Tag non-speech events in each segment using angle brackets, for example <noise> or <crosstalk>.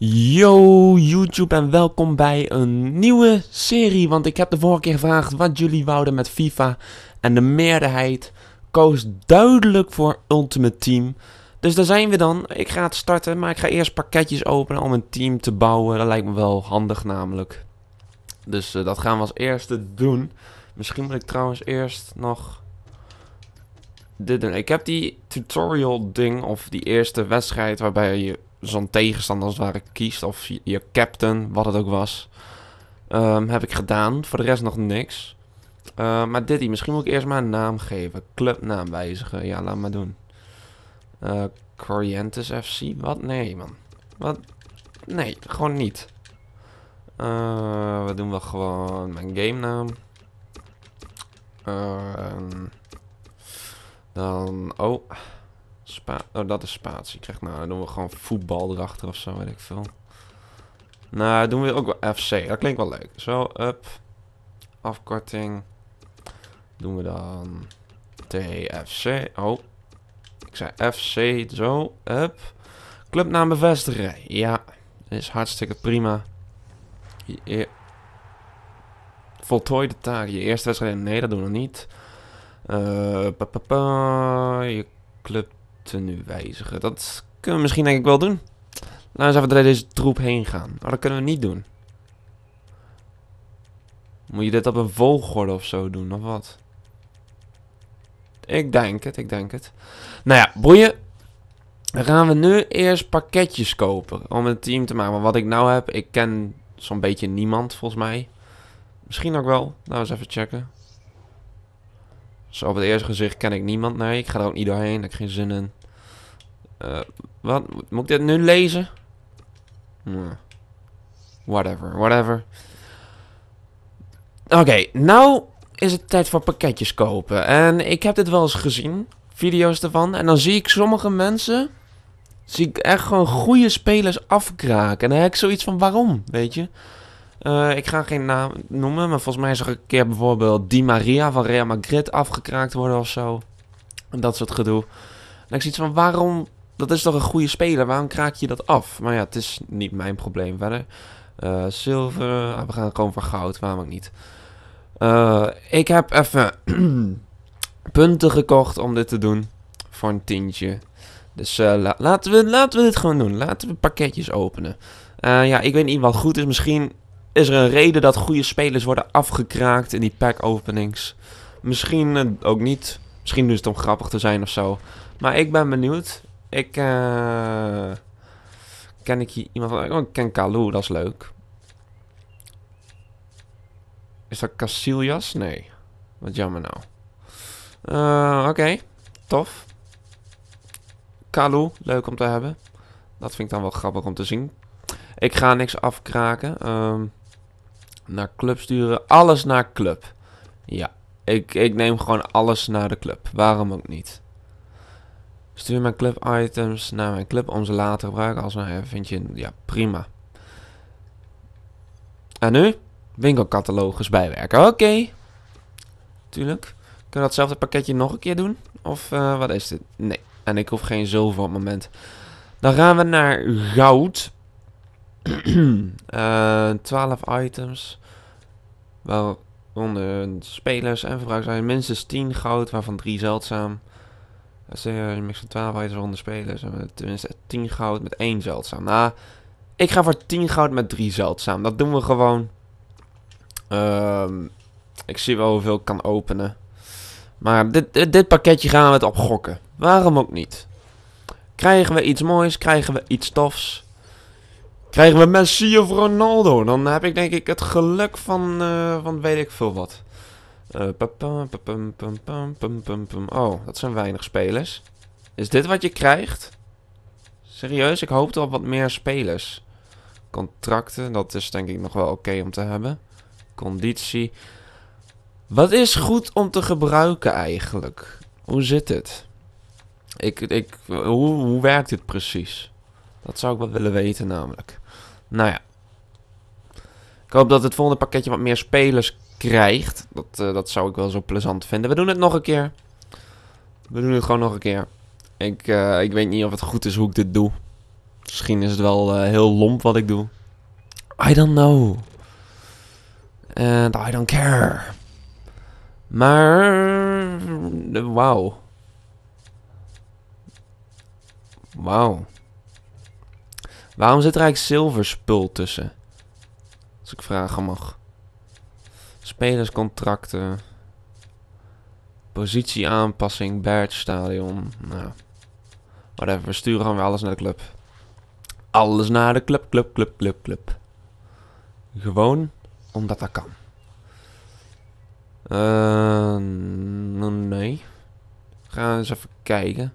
Yo YouTube en welkom bij een nieuwe serie, want ik heb de vorige keer gevraagd wat jullie wouden met FIFA en de meerderheid koos duidelijk voor Ultimate Team. Dus daar zijn we dan, ik ga het starten, maar ik ga eerst pakketjes openen om een team te bouwen, dat lijkt me wel handig namelijk. Dus eh, dat gaan we als eerste doen. Misschien moet ik trouwens eerst nog dit doen. Ik heb die tutorial ding, of die eerste wedstrijd waarbij je zo'n tegenstander als het ware kiest. Of je, captain, wat het ook was. Ehm, heb ik gedaan. Voor de rest nog niks. maar eh, maar Diddy, misschien moet ik eerst maar een naam geven. Clubnaam wijzigen. Ja, laat maar doen. Uh, eh, FC? Wat? Nee, man. Wat? Nee, gewoon niet. Eh, we doen wel gewoon mijn game naam. Ehm, dan... Oh oh, dat is spatie. Krijg nou, dan doen we gewoon voetbal erachter of zo, weet ik veel. Nou, doen we ook wel FC. Dat klinkt wel leuk. Zo, up. Afkorting. Doen we dan TFC. Oh. Ik zei FC, zo, up. Clubnaam bevestigen. Ja, is hartstikke prima. Hier. voltooi de taak. Je eerste wedstrijd? Nee, dat doen we nog niet. Eh, pa, pa, pa, je club we nu wijzigen. Dat kunnen we misschien denk ik wel doen. Laten we eens even door deze troep heen gaan. Maar oh, dat kunnen we niet doen. Moet je dit op een volgorde of zo doen, of wat? Ik denk het, ik denk het. Nou ja, boeien. Dan gaan we nu eerst pakketjes kopen om een team te maken. Maar wat ik nou heb, ik ken zo'n beetje niemand volgens mij. Misschien ook wel. Laten we eens even checken. Zo, op het eerste gezicht ken ik niemand. Nee, ik ga er ook niet doorheen. Ik heb geen zin in. Eh, wat? Moet ik dit nu lezen? Whatever, whatever. Oké, nou is het tijd voor pakketjes kopen. En ik heb dit wel eens gezien. Video's ervan. En dan zie ik sommige mensen... Zie ik echt gewoon goede spelers afkraken. En dan heb ik zoiets van waarom, weet je? Eh, ik ga geen naam noemen, maar volgens mij is er een keer bijvoorbeeld Di Maria van Real Madrid afgekraakt worden of zo. En dat soort gedoe. En ik zie iets van waarom dat is toch een goede speler, waarom kraak je dat af? Maar ja, het is niet mijn probleem verder. Uh, eh, zilver, ah, we gaan gewoon voor goud, waarom ook niet. Eh, ik heb even <clears throat> punten gekocht om dit te doen. Voor een tientje. Dus eh, laten, we, laten we dit gewoon doen. Laten we pakketjes openen. ja, ik weet niet wat goed is. Misschien is er een reden dat goede spelers worden afgekraakt in die pack openings. Misschien ook niet. Misschien is het om grappig te zijn of zo. Maar ik ben benieuwd. Ik, eh, ken ik hier iemand van? Oh, ik ken Kalu, dat is leuk. Is dat Casillas? Nee. Wat jammer nou. Eh, oké, tof. Kalu, leuk om te hebben. Dat vind ik dan wel grappig om te zien. Ik ga niks afkraken. Ehm, naar club sturen. Alles naar club. Ja, ik, ik neem gewoon alles naar de club. Waarom ook niet? Stuur mijn club items naar mijn club om ze later te gebruiken als nou, vind je Ja, prima. En nu? Winkelcatalogus bijwerken. Oké. Tuurlijk. Kunnen we datzelfde pakketje nog een keer doen? Of eh, wat is dit? Nee. En ik hoef geen zilver op het moment. Dan gaan we naar goud. 12 <clears throat> eh, items. Waaronder spelers en verbruikers zijn minstens 10 goud, waarvan 3 zeldzaam. Ze eh, mix van 12 zijn spelers. Tenminste 10 goud met 1 zeldzaam. Nou, ik ga voor 10 goud met 3 zeldzaam. Dat doen we gewoon. Um, ik zie wel hoeveel ik kan openen. Maar dit, dit, dit, pakketje gaan we het opgokken. Waarom ook niet? Krijgen we iets moois? Krijgen we iets tofs? Krijgen we Messi of Ronaldo? Dan heb ik denk ik het geluk van, uh, van weet ik veel wat. Oh, dat zijn weinig spelers. Is dit wat je krijgt? Serieus, ik hoopte op wat meer spelers. Contracten, dat is denk ik nog wel oké om te hebben. Conditie. Wat is goed om te gebruiken eigenlijk? Hoe zit het? Ik, ik, hoe, hoe werkt dit precies? Dat zou ik wel willen weten namelijk. Nou ja. Ik hoop dat het volgende pakketje wat meer spelers krijgt. Dat, eh, dat zou ik wel zo plezant vinden. We doen het nog een keer. We doen het gewoon nog een keer. Ik, eh, ik weet niet of het goed is hoe ik dit doe. Misschien is het wel eh, heel lomp wat ik doe. I don't know. And I don't care. Maar... Wauw. Wauw. Waarom zit er eigenlijk zilverspul tussen? Als ik vragen mag. Spelerscontracten. Positieaanpassing, Bert stadion. Nou, whatever. We sturen gewoon weer alles naar de club. Alles naar de club, club, club, club, club. Gewoon omdat dat kan. Uh, nee. Gaan we eens even kijken.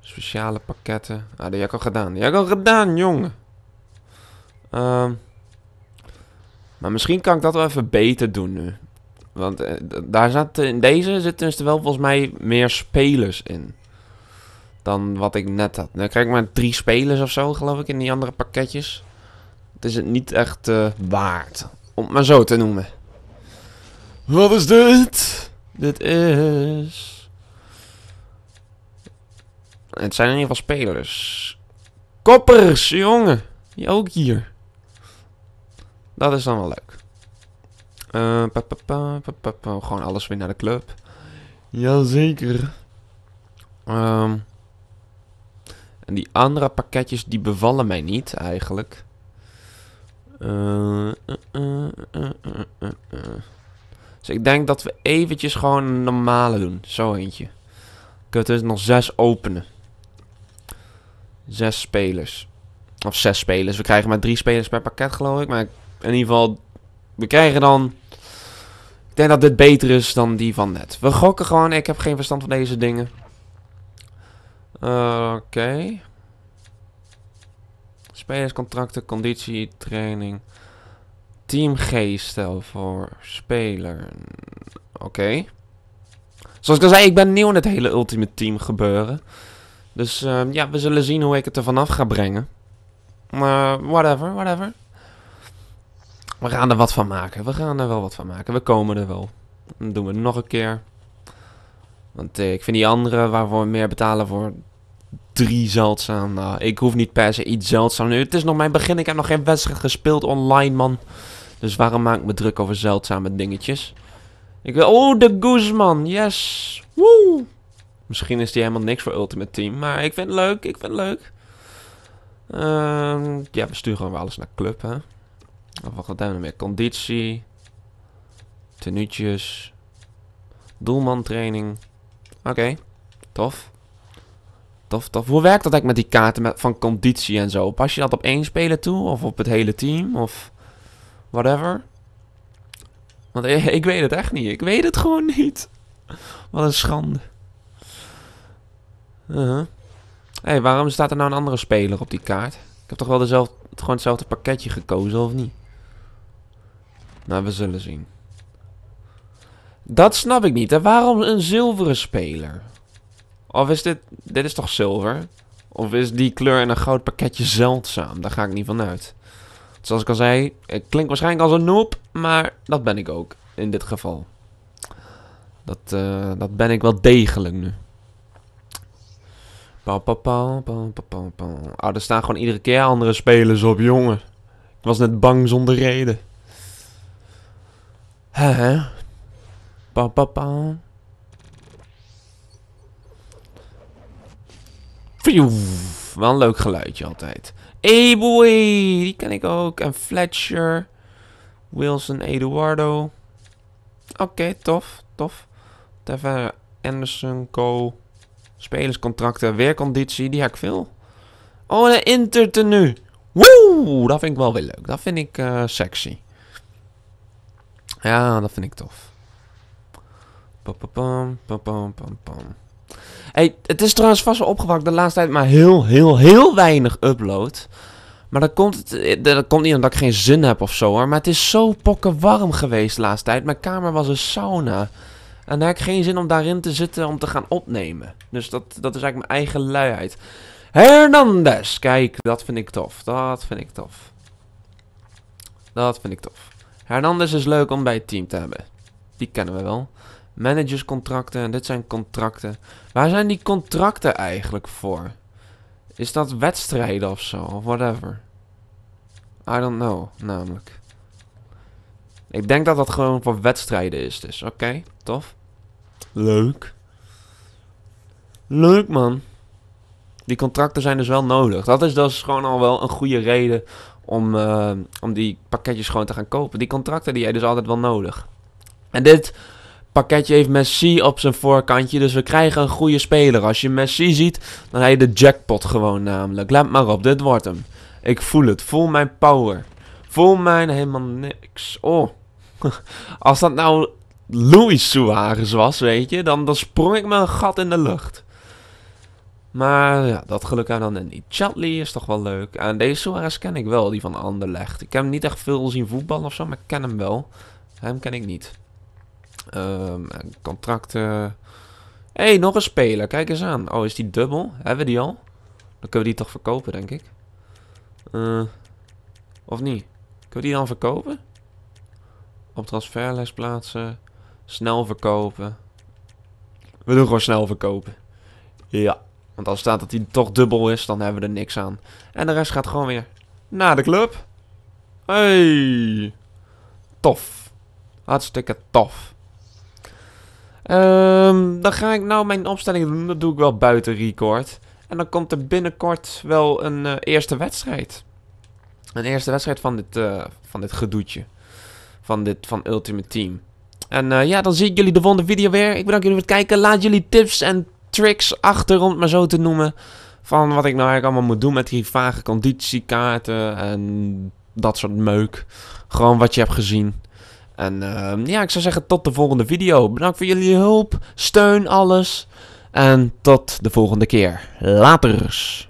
Speciale pakketten. Ah, die heb ik al gedaan. Die heb ik al gedaan, jongen. Um, maar misschien kan ik dat wel even beter doen nu. Want eh, daar zat, eh, in deze zitten er dus wel volgens mij meer spelers in. Dan wat ik net had. Nu krijg ik maar drie spelers of zo, geloof ik, in die andere pakketjes. Het is het niet echt eh, waard. Om het maar zo te noemen. Wat is dit? Dit is... Het zijn in ieder geval spelers. Koppers, jongen. Die ook hier. Dat is dan wel leuk. Uh, pa, pa, pa, Gewoon alles weer naar de club. Jazeker. Um, en die andere pakketjes, die bevallen mij niet eigenlijk. Eh, eh, dus ik denk dat we eventjes gewoon een normale doen. Zo eentje. Kunnen we dus nog zes openen. Zes spelers. Of zes spelers. We krijgen maar drie spelers per pakket geloof ik. Maar in ieder geval, we krijgen dan... Ik denk dat dit beter is dan die van net. We gokken gewoon. Ik heb geen verstand van deze dingen. Oké. Spelerscontracten, conditie, training. Team G stel voor speler. Oké. Zoals ik al zei, ik ben nieuw in het hele Ultimate Team gebeuren. Dus ehm, ja, we zullen zien hoe ik het er vanaf ga brengen. Maar whatever, whatever. We gaan er wat van maken. We gaan er wel wat van maken. We komen er wel. Dan doen we het nog een keer. Want eh, ik vind die andere waarvoor we meer betalen voor drie zeldzaam. Nou, ik hoef niet per se iets zeldzaam. Nu, het is nog mijn begin. Ik heb nog geen wedstrijd gespeeld online, man. Dus waarom maak ik me druk over zeldzame dingetjes? Ik wil... Oh, de Guzman. Yes. Woe. Misschien is die helemaal niks voor Ultimate Team. Maar ik vind het leuk. Ik vind het leuk. Ehm, ja, we sturen gewoon alles naar club, hè. Of wat gaat we nou meer? Conditie. Tenuutjes. Doelmantraining. Oké. Tof. Tof, tof. Hoe werkt dat eigenlijk met die kaarten met, van conditie en zo? Pas je dat op één speler toe? Of op het hele team? Of whatever? Want <laughs> ik, weet het echt niet. Ik weet het gewoon niet. Wat een schande. Uh hey, waarom staat er nou een andere speler op die kaart? Ik heb toch wel dezelfde, gewoon hetzelfde pakketje gekozen, of niet? Nou, we zullen zien. Dat snap ik niet. En waarom een zilveren speler? Of is dit... Dit is toch zilver? Of is die kleur in een groot pakketje zeldzaam? Daar ga ik niet van uit. Zoals ik al zei, het klinkt waarschijnlijk als een noob, maar dat ben ik ook in dit geval. Dat, eh, dat ben ik wel degelijk nu. Pa, pa, oh, er staan gewoon iedere keer andere spelers op, jongen. Ik was net bang zonder reden. Hè? Pa, pa, pa. Wel een leuk geluidje altijd. Hey boy, die ken ik ook. En Fletcher. Wilson, Eduardo. Oké, tof, tof. Tavares, Anderson, Co. Spelerscontracten, weerconditie, die heb ik veel. Oh, de intertenu. Woe, dat vind ik wel weer leuk. Dat vind ik eh, sexy. Ja, dat vind ik tof. Pam, pam, pam, pam, Hey, het is trouwens vast wel opgepakt de laatste tijd, maar heel, heel, heel weinig upload. Maar dat komt, eh, dat komt niet omdat ik geen zin heb of zo hoor. Maar het is zo pokken warm geweest de laatste tijd. Mijn kamer was een sauna. En daar heb ik geen zin om daarin te zitten om te gaan opnemen. Dus dat, dat is eigenlijk mijn eigen luiheid. Hernandez, kijk, dat vind ik tof. Dat vind ik tof. Dat vind ik tof. Hernandez is leuk om bij het team te hebben. Die kennen we wel. Managerscontracten, dit zijn contracten. Waar zijn die contracten eigenlijk voor? Is dat wedstrijden of zo? Of whatever. I don't know, namelijk. Ik denk dat dat gewoon voor wedstrijden is, dus oké, tof. Leuk. Leuk, man. Die contracten zijn dus wel nodig. Dat is dus gewoon al wel een goede reden om, eh, om die pakketjes gewoon te gaan kopen. Die contracten die jij dus altijd wel nodig. En dit pakketje heeft Messi op zijn voorkantje. Dus we krijgen een goede speler. Als je Messi ziet, dan heb je de jackpot gewoon namelijk. Let maar op, dit wordt hem. Ik voel het. Voel mijn power. Voel mijn helemaal niks. Oh. <laughs> Als dat nou Luis Suarez was, weet je, dan, dan sprong ik me een gat in de lucht. Maar ja, dat gelukkig aan dan niet. Chatley is toch wel leuk. En deze Suarez ken ik wel, die van Anderlecht. Ik heb hem niet echt veel zien voetballen of zo, maar ik ken hem wel. Hem ken ik niet. Ehm, contracten. Hé, hey, nog een speler. Kijk eens aan. Oh, is die dubbel? Hebben we die al? Dan kunnen we die toch verkopen, denk ik. Eh, of niet? Kunnen we die dan verkopen? Op transferlijst plaatsen. Snel verkopen. We doen gewoon snel verkopen. Ja. Want als staat dat hij toch dubbel is, dan hebben we er niks aan. En de rest gaat gewoon weer naar de club. Hey. Tof. Hartstikke tof. Ehm, dan ga ik nou mijn opstelling doen. Dat doe ik wel buiten record. En dan komt er binnenkort wel een eh, eerste wedstrijd. Een eerste wedstrijd van dit, eh, van dit gedoetje. Van, dit, van Ultimate Team. En eh, ja, dan zie ik jullie de volgende video weer. Ik bedank jullie voor het kijken. Laat jullie tips en tricks achter, om het maar zo te noemen. Van wat ik nou eigenlijk allemaal moet doen met die vage conditiekaarten en dat soort meuk. Gewoon wat je hebt gezien. En ehm, ja, ik zou zeggen tot de volgende video. Bedankt voor jullie hulp, steun, alles. En tot de volgende keer. later.